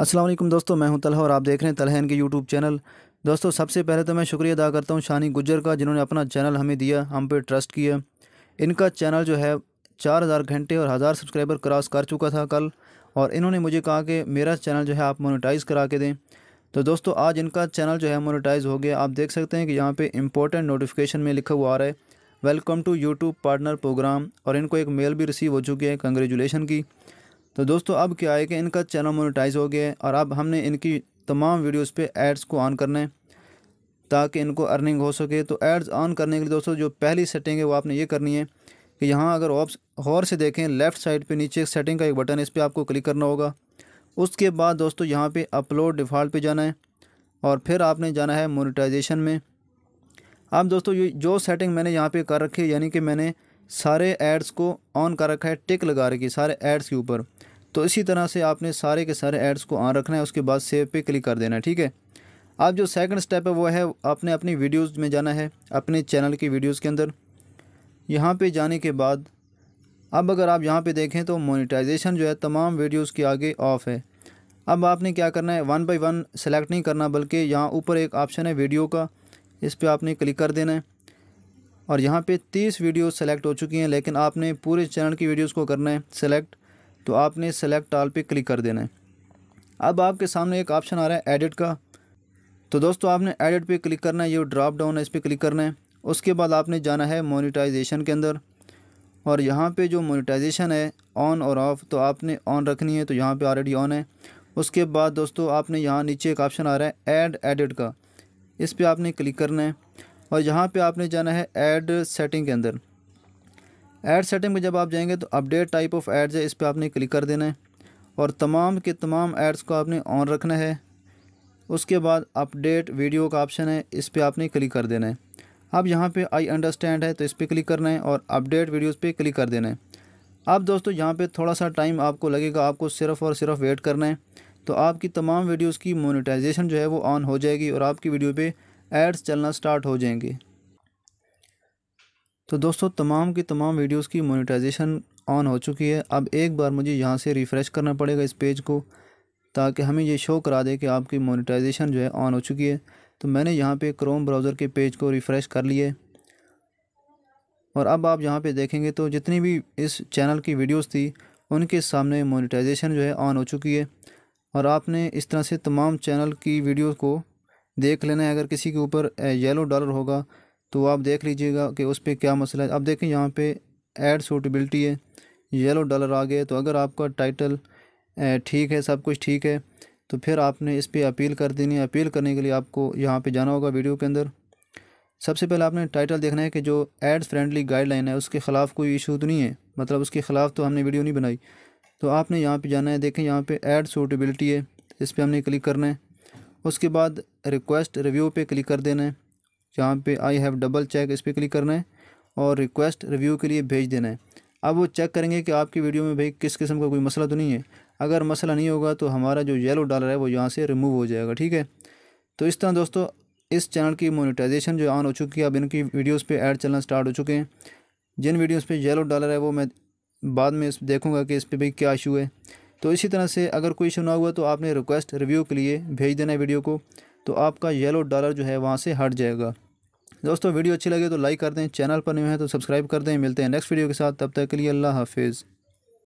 असलम दोस्तों मैं हूं तलह और आप देख रहे हैं तलहन के यूट्यूब चैनल दोस्तों सबसे पहले तो मैं शुक्रिया अदा करता हूं शानी गुजर का जिन्होंने अपना चैनल हमें दिया हम पे ट्रस्ट किया इनका चैनल जो है चार हज़ार घंटे और हज़ार सब्सक्राइबर क्रॉस कर चुका था कल और इन्होंने मुझे कहा कि मेरा चैनल जो है आप मोनिटाइज़ करा के दें तो दोस्तों आज इनका चैनल जो है मोनिटाइज़ हो गया आप देख सकते हैं कि यहाँ पर इंपॉर्टेंट नोटिफिकेशन में लिखा हुआ आ रहा है welcome to YouTube partner program और इनको एक मेल भी रिसीव हो चुकी है कंग्रेचुलेशन की तो दोस्तों अब क्या है कि इनका चैनल मोनेटाइज हो गया है और अब हमने इनकी तमाम वीडियोस पे एड्स को ऑन करना है ताकि इनको अर्निंग हो सके तो एड्स ऑन करने के लिए दोस्तों जो पहली सेटिंग है वो आपने ये करनी है कि यहाँ अगर ऑप्स हॉर से देखें लेफ़्ट साइड पे नीचे एक सेटिंग का एक बटन है इस पर आपको क्लिक करना होगा उसके बाद दोस्तों यहाँ पर अपलोड डिफ़ॉल्ट जाना है और फिर आपने जाना है मोनिटाइजेशन में अब दोस्तों ये जो सेटिंग मैंने यहाँ पे कर रखी है यानी कि मैंने सारे एड्स को ऑन कर रखा है टिक लगा रखी है सारे एड्स के ऊपर तो इसी तरह से आपने सारे के सारे एड्स को ऑन रखना है उसके बाद सेव पे क्लिक कर देना है ठीक है अब जो सेकंड स्टेप है वो है आपने अपनी वीडियोस में जाना है अपने चैनल की वीडियोस के अंदर यहाँ पे जाने के बाद अब अगर आप यहाँ पे देखें तो मोनेटाइजेशन जो है तमाम वीडियोस के आगे ऑफ है अब आपने क्या करना है वन बाई वन सेलेक्ट नहीं करना बल्कि यहाँ ऊपर एक ऑप्शन है वीडियो का इस पर आपने क्लिक कर देना है और यहाँ पे तीस वीडियो सेलेक्ट हो चुकी हैं लेकिन आपने पूरे चैनल की वीडियोस को करना है सेलेक्ट तो आपने सेलेक्ट आल पे क्लिक कर देना है अब आपके सामने एक ऑप्शन आ रहा है एडिट का तो दोस्तों आपने एडिट पे क्लिक करना है ये ड्रॉप डाउन है इस पर क्लिक करना है उसके बाद आपने जाना है मोनिटाइजेशन के अंदर और यहाँ पर जो मोनिटाइजेशन है ऑन और ऑफ़ तो आपने ऑन रखनी है तो यहाँ पर ऑलरेडी ऑन है उसके बाद दोस्तों आपने यहाँ नीचे एक ऑप्शन आ रहा है एड एडिट का इस पर आपने क्लिक करना है और यहाँ पे आपने जाना है ऐड सेटिंग के अंदर ऐड सेटिंग में जब आप जाएंगे तो अपडेट टाइप ऑफ एड्स है इस पर आपने क्लिक कर देना है और तमाम के तमाम एड्स को आपने ऑन रखना है उसके बाद अपडेट वीडियो का ऑप्शन है इस पर आपने क्लिक कर देना है अब यहाँ पे आई अंडरस्टैंड है तो इस पर क्लिक करना है और अपडेट वीडियोज़ पे क्लिक कर देना है अब दोस्तों यहाँ पे थोड़ा सा टाइम आपको लगेगा आपको सिर्फ और सिर्फ वेट करना है तो आपकी तमाम वीडियोस की मोनेटाइजेशन जो है वो ऑन हो जाएगी और आपकी वीडियो पे एड्स चलना स्टार्ट हो जाएंगे तो दोस्तों तमाम की तमाम वीडियोस की मोनेटाइजेशन ऑन हो चुकी है अब एक बार मुझे यहाँ से रिफ़्रेश करना पड़ेगा इस पेज को ताकि हमें ये शो करा दे कि आपकी मोनेटाइजेशन जो है ऑन हो चुकी है तो मैंने यहाँ पे क्रोम ब्राउज़र के पेज को रिफ़्रेश कर लिए और अब आप यहाँ पे देखेंगे तो जितनी भी इस चैनल की वीडियोज़ थी उनके सामने मोनीटाइजेशन जो है ऑन हो चुकी है और आपने इस तरह से तमाम चैनल की वीडियो को देख लेना है अगर किसी के ऊपर येलो डॉलर होगा तो आप देख लीजिएगा कि उस पर क्या मसला है अब देखें यहाँ पे एड सूटेबिलिटी है येलो डॉलर आ गया तो अगर आपका टाइटल ठीक है सब कुछ ठीक है तो फिर आपने इस पर अपील कर देनी है अपील करने के लिए आपको यहाँ पर जाना होगा वीडियो के अंदर सबसे पहले आपने टाइटल देखना है कि जो एड्स फ्रेंडली गाइडलाइन है उसके ख़िलाफ़ कोई इशू तो नहीं है मतलब उसके ख़िलाफ़ तो हमने वीडियो नहीं बनाई तो आपने यहाँ पे जाना है देखें यहाँ पे एड सूटेबिलिटी है इस पर हमने क्लिक करना है उसके बाद रिक्वेस्ट रिव्यू पे क्लिक कर देना है जहाँ पे आई हैव डबल चेक इस पर क्लिक करना है और रिक्वेस्ट रिव्यू के लिए भेज देना है अब वो चेक करेंगे कि आपकी वीडियो में भाई किस किस्म का कोई मसला तो नहीं है अगर मसला नहीं होगा तो हमारा जो येलो डॉलर है वो यहाँ से रिमूव हो जाएगा ठीक है तो इस तरह दोस्तों इस चैनल की मोनिटाइजेशन जो ऑन हो चुकी है अब इनकी वीडियोस पे ऐड चलना स्टार्ट हो चुके हैं जिन वीडियोस पे येलो डॉलर है वो मैं बाद में देखूँगा देखूंगा कि इस पर भाई क्या इशू है तो इसी तरह से अगर कोई इशू ना हुआ तो आपने रिक्वेस्ट रिव्यू के लिए भेज देना है वीडियो को तो आपका येलो डॉलर जो है वहाँ से हट जाएगा दोस्तों वीडियो अच्छी लगे तो लाइक कर दें चैनल पर नहीं है तो सब्सक्राइब कर दें मिलते हैं नेक्स्ट वीडियो के साथ तब तक के लिए अल्लाह हाफिज़